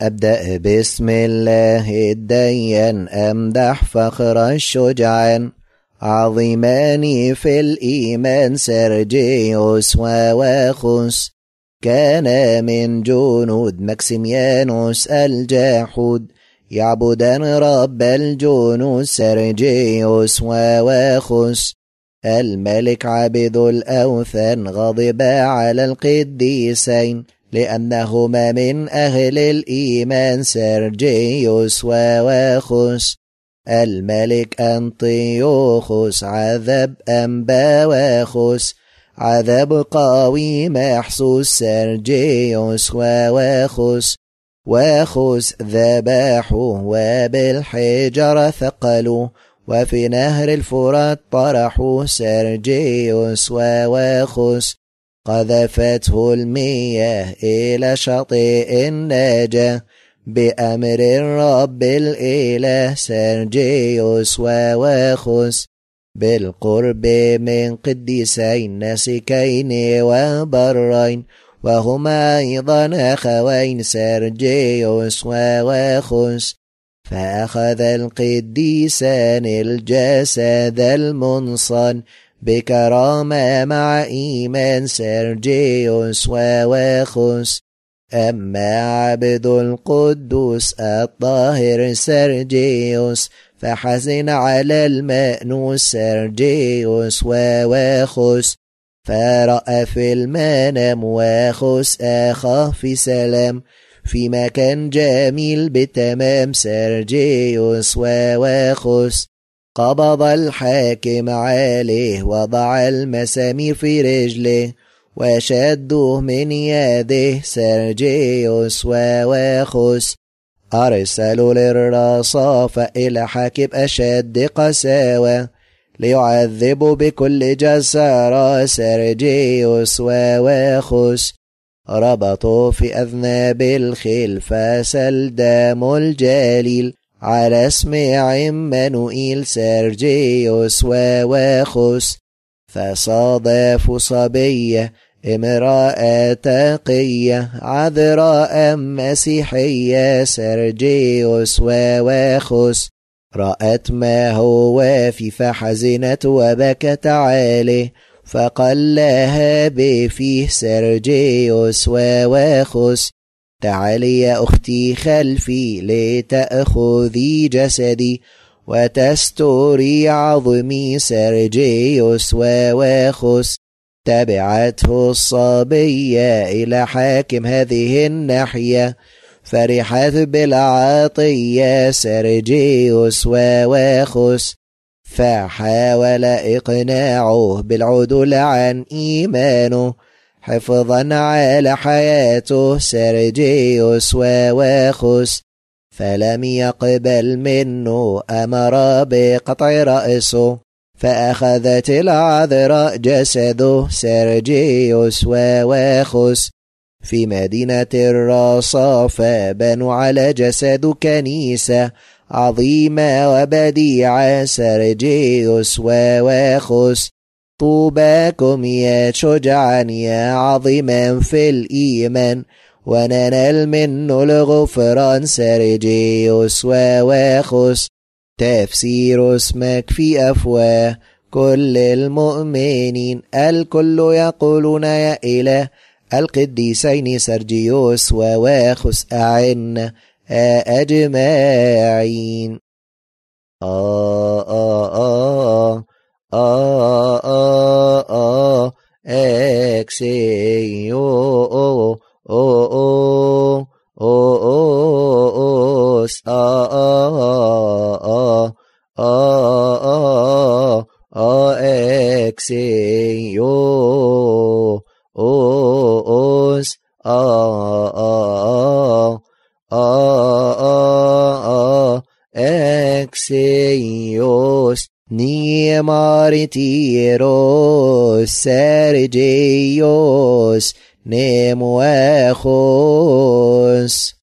أبدأ بسم الله الديان أمدح فخر الشجعان عظيمان في الإيمان سرجيوس وواخوس كان من جنود مكسيميانوس الجاحود يعبدان رب الجنود سرجيوس وواخوس الملك عبد الأوثان غضب على القديسين لأنهما من أهل الإيمان سرجيوس وواخوس الملك أنطيوخوس عذب أم عذب عذاب قوي محسوس سرجيوس وواخوس واخوس ذبحوه وبالحجارة ثقلوه وفي نهر الفرات طرحوا سرجيوس وواخوس قذفته المياه إلى شاطئ النجا بأمر الرب الإله سرجيوس وواخوس بالقرب من قديسين ناسكين وبرين وهما أيضا أخوين سرجيوس وواخوس فأخذ القديسان الجسد المنصن بكرامة مع إيمان سيرجيوس وواخوس أما عبد القدوس الطاهر سيرجيوس فحزن على المأنوس سيرجيوس وواخوس فرأى في المنام واخوس أخاه في سلام في مكان جميل بتمام سيرجيوس وواخوس قبض الحاكم عليه وضع المسامي في رجله وشدوه من يده سرجيوس وواخس أرسلوا للرصافة إلى حاكم أشد قساوة ليعذبوا بكل جسارة سرجيوس وواخس ربطوا في أذناب الخيل سلدام الجليل على اسم عمانوئيل سيرجيوس وواخوس فصادفوا صبية امرأة تقية عذراء مسيحية سيرجيوس وواخوس رأت ما هو في فحزنت وبكت عليه فقال لها بفيه سيرجيوس وواخوس تعالي يا أختي خلفي لتأخذي جسدي وتستري عظمي سرجيوس وواخس تبعته الصبية إلى حاكم هذه الناحية فرحت بالعطية سرجيوس وواخس فحاول إقناعه بالعدول عن إيمانه حفظا على حياته سرجيوس وواخس فلم يقبل منه أمر بقطع رأسه فأخذت العذراء جسده سرجيوس وواخس في مدينة الرصافة فبنوا على جسد كنيسة عظيمة وبديعة سرجيوس وواخس طوباكم يا شجعا يا عظيما في الإيمان وننال منه الغفران سرجيوس وواخس تفسير اسمك في أفواه كل المؤمنين الكل يقولون يا إله القديسين سرجيوس وواخس أعنا أجمعين آه say, oh, نيمارتيروس سارجيوس نيمواخوس